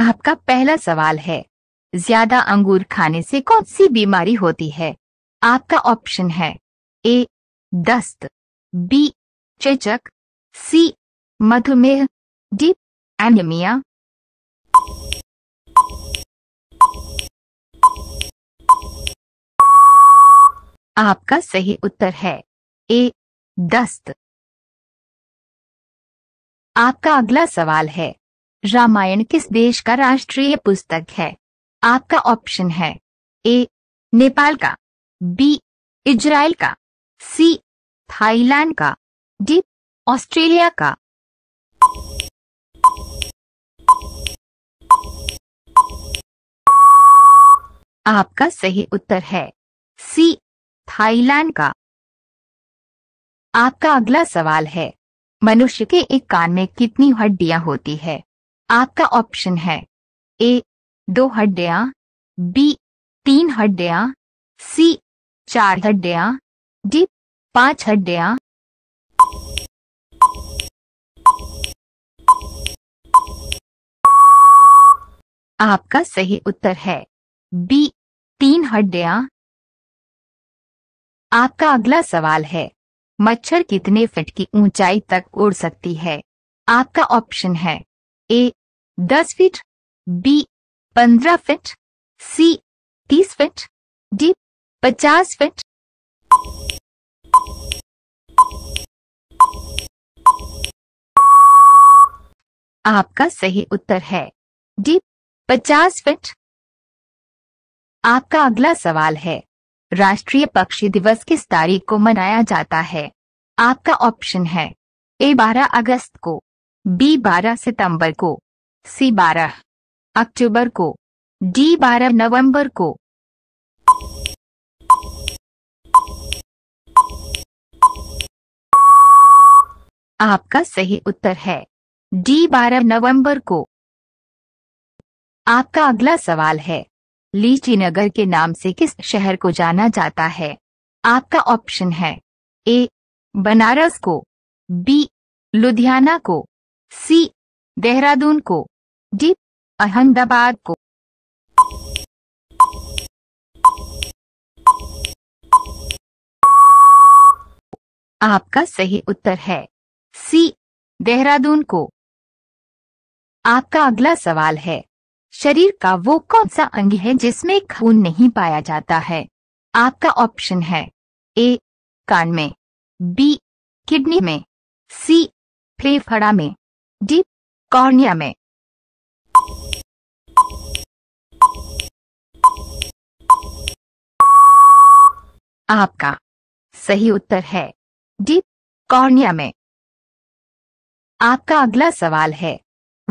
आपका पहला सवाल है ज्यादा अंगूर खाने से कौन सी बीमारी होती है आपका ऑप्शन है ए दस्त बी चेचक सी मधुमेह डी एनीमिया आपका सही उत्तर है ए दस्त आपका अगला सवाल है रामायण किस देश का राष्ट्रीय पुस्तक है आपका ऑप्शन है ए नेपाल का बी इजराइल का सी थाईलैंड का डी ऑस्ट्रेलिया का आपका सही उत्तर है सी थाईलैंड का आपका अगला सवाल है मनुष्य के एक कान में कितनी हड्डियां होती है आपका ऑप्शन है ए दो हड्डियां बी तीन हड्डियां सी चार हड्डियां डी पांच हड्डियां आपका सही उत्तर है बी तीन हड्डियां आपका अगला सवाल है मच्छर कितने फिट की ऊंचाई तक उड़ सकती है आपका ऑप्शन है ए दस फीट बी पंद्रह फीट सी तीस फीट डी पचास फीट आपका सही उत्तर है डी पचास फीट आपका अगला सवाल है राष्ट्रीय पक्षी दिवस किस तारीख को मनाया जाता है आपका ऑप्शन है ए 12 अगस्त को बी 12 सितंबर को सी बारह अक्टूबर को डी बारह नवंबर को आपका सही उत्तर है डी बारह नवंबर को आपका अगला सवाल है लीची नगर के नाम से किस शहर को जाना जाता है आपका ऑप्शन है ए बनारस को बी लुधियाना को सी देहरादून को डी अहमदाबाद को आपका सही उत्तर है सी देहरादून को आपका अगला सवाल है शरीर का वो कौन सा अंग है जिसमें खून नहीं पाया जाता है आपका ऑप्शन है ए कान में बी किडनी में सी फेफड़ा में डी कॉर्निया में आपका सही उत्तर है डी कॉर्निया में आपका अगला सवाल है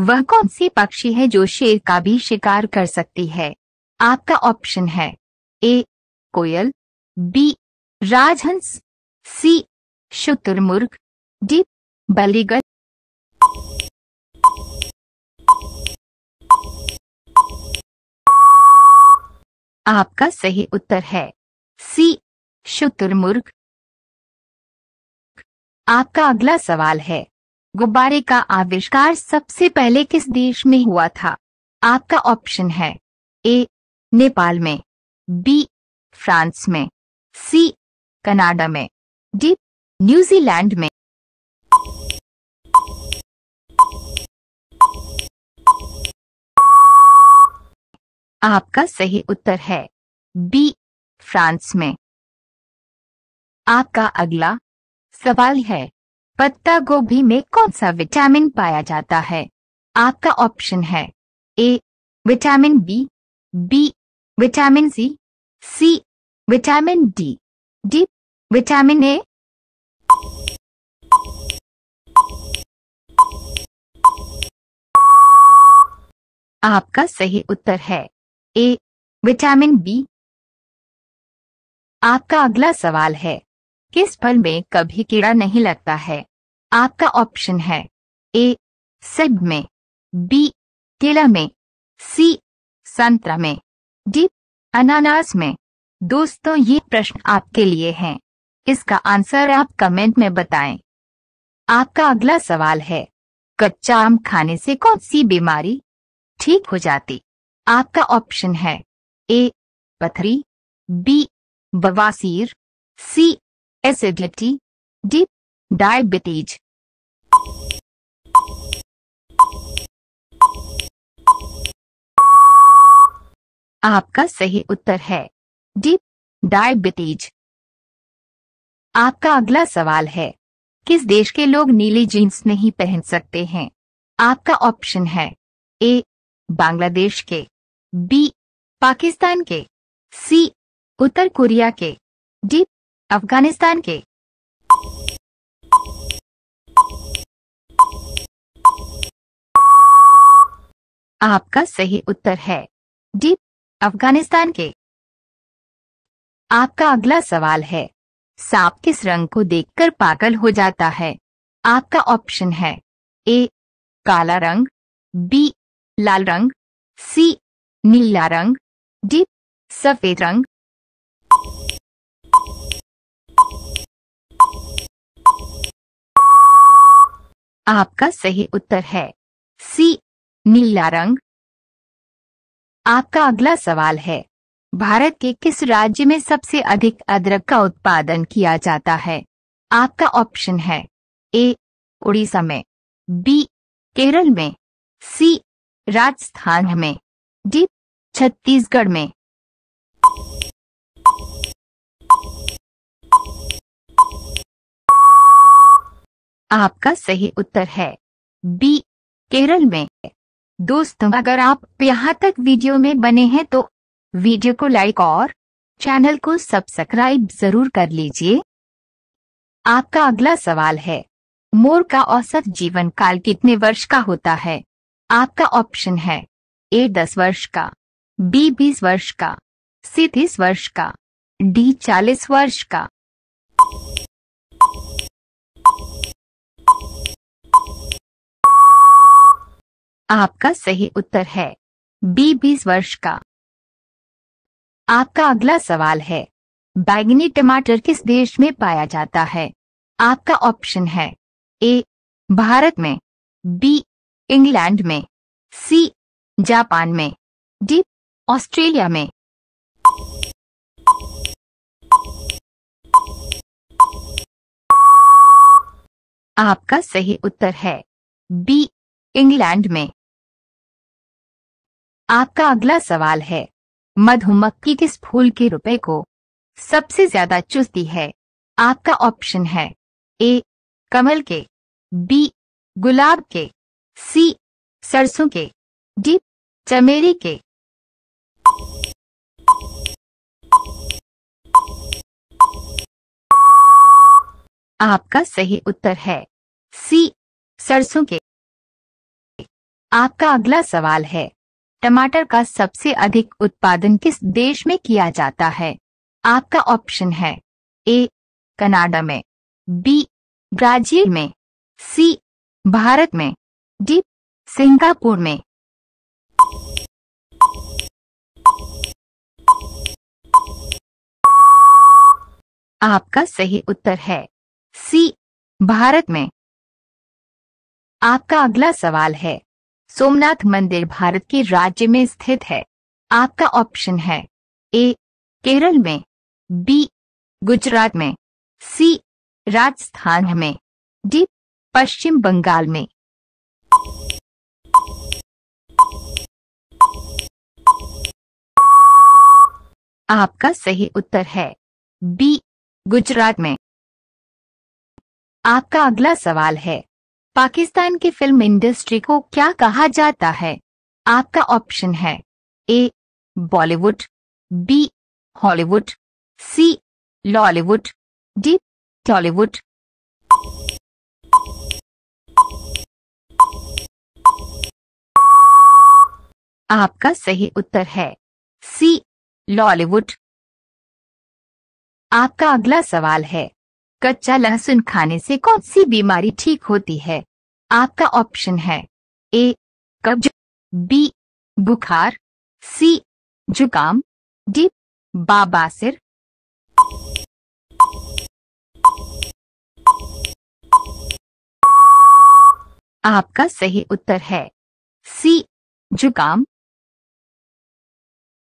वह कौन सी पक्षी है जो शेर का भी शिकार कर सकती है आपका ऑप्शन है ए कोयल बी राजहंस सी शुतुरमुर्ग डी बलीगल आपका सही उत्तर है सी शुतुरमुर्ग आपका अगला सवाल है गुब्बारे का आविष्कार सबसे पहले किस देश में हुआ था आपका ऑप्शन है ए नेपाल में बी फ्रांस में सी कनाडा में डी न्यूजीलैंड में आपका सही उत्तर है बी फ्रांस में आपका अगला सवाल है पत्ता गोभी में कौन सा विटामिन पाया जाता है आपका ऑप्शन है A vitamin B B vitamin C C vitamin D D vitamin A आपका सही उत्तर है ए विटामिन बी आपका अगला सवाल है किस फल में कभी कीड़ा नहीं लगता है आपका ऑप्शन है ए सेब में बी केला में सी संतरा में डी अनानास में दोस्तों ये प्रश्न आपके लिए हैं इसका आंसर आप कमेंट में बताएं आपका अगला सवाल है कच्चा आम खाने से कौन सी बीमारी ठीक हो जाती आपका ऑप्शन है ए पथरी बी बवासीर सी एसिडिटी डी डायबिटीज आपका सही उत्तर है डी डायबिटीज आपका अगला सवाल है किस देश के लोग नीली जीन्स नहीं पहन सकते हैं आपका ऑप्शन है ए बांग्लादेश के बी पाकिस्तान के सी उत्तर कोरिया के डी अफगानिस्तान के आपका सही उत्तर है डी अफगानिस्तान के आपका अगला सवाल है सांप किस रंग को देखकर पागल हो जाता है आपका ऑप्शन है ए काला रंग बी लाल रंग सी नीला रंग डीप सफेद रंग आपका सही उत्तर है सी नीला रंग आपका अगला सवाल है भारत के किस राज्य में सबसे अधिक अदरक का उत्पादन किया जाता है आपका ऑप्शन है ए उड़ीसा में बी केरल में सी राजस्थान में डी छत्तीसगढ़ में आपका सही उत्तर है बी केरल में दोस्तों अगर आप यहाँ तक वीडियो में बने हैं तो वीडियो को लाइक और चैनल को सब्सक्राइब जरूर कर लीजिए आपका अगला सवाल है मोर का औसत जीवन काल कितने वर्ष का होता है आपका ऑप्शन है ए दस वर्ष का बी बीस वर्ष का सी तीस वर्ष का डी चालीस वर्ष का आपका सही उत्तर है बी बीस वर्ष का आपका अगला सवाल है बैगनी टमाटर किस देश में पाया जाता है आपका ऑप्शन है ए भारत में बी इंग्लैंड में सी जापान में डी ऑस्ट्रेलिया में आपका सही उत्तर है बी इंग्लैंड में आपका अगला सवाल है मधुमक्खी किस फूल के रुपए को सबसे ज्यादा चुसती है आपका ऑप्शन है ए कमल के बी गुलाब के सी सरसों के डी चमेली के आपका सही उत्तर है सी सरसों के आपका अगला सवाल है टमाटर का सबसे अधिक उत्पादन किस देश में किया जाता है आपका ऑप्शन है ए कनाडा में बी ब्राजील में सी भारत में डी सिंगापुर में आपका सही उत्तर है सी भारत में आपका अगला सवाल है सोमनाथ मंदिर भारत के राज्य में स्थित है आपका ऑप्शन है ए केरल में बी गुजरात में सी राजस्थान में डी पश्चिम बंगाल में आपका सही उत्तर है बी गुजरात में आपका अगला सवाल है पाकिस्तान की फिल्म इंडस्ट्री को क्या कहा जाता है आपका ऑप्शन है A Bollywood B Hollywood C Lollywood D Tollywood आपका सही उत्तर है सी लॉलीवुड आपका अगला सवाल है कच्चा लहसुन खाने से कौन सी बीमारी ठीक होती है आपका ऑप्शन है ए कब्ज बी बुखार सी जुकाम डी बाबासिर आपका सही उत्तर है सी जुकाम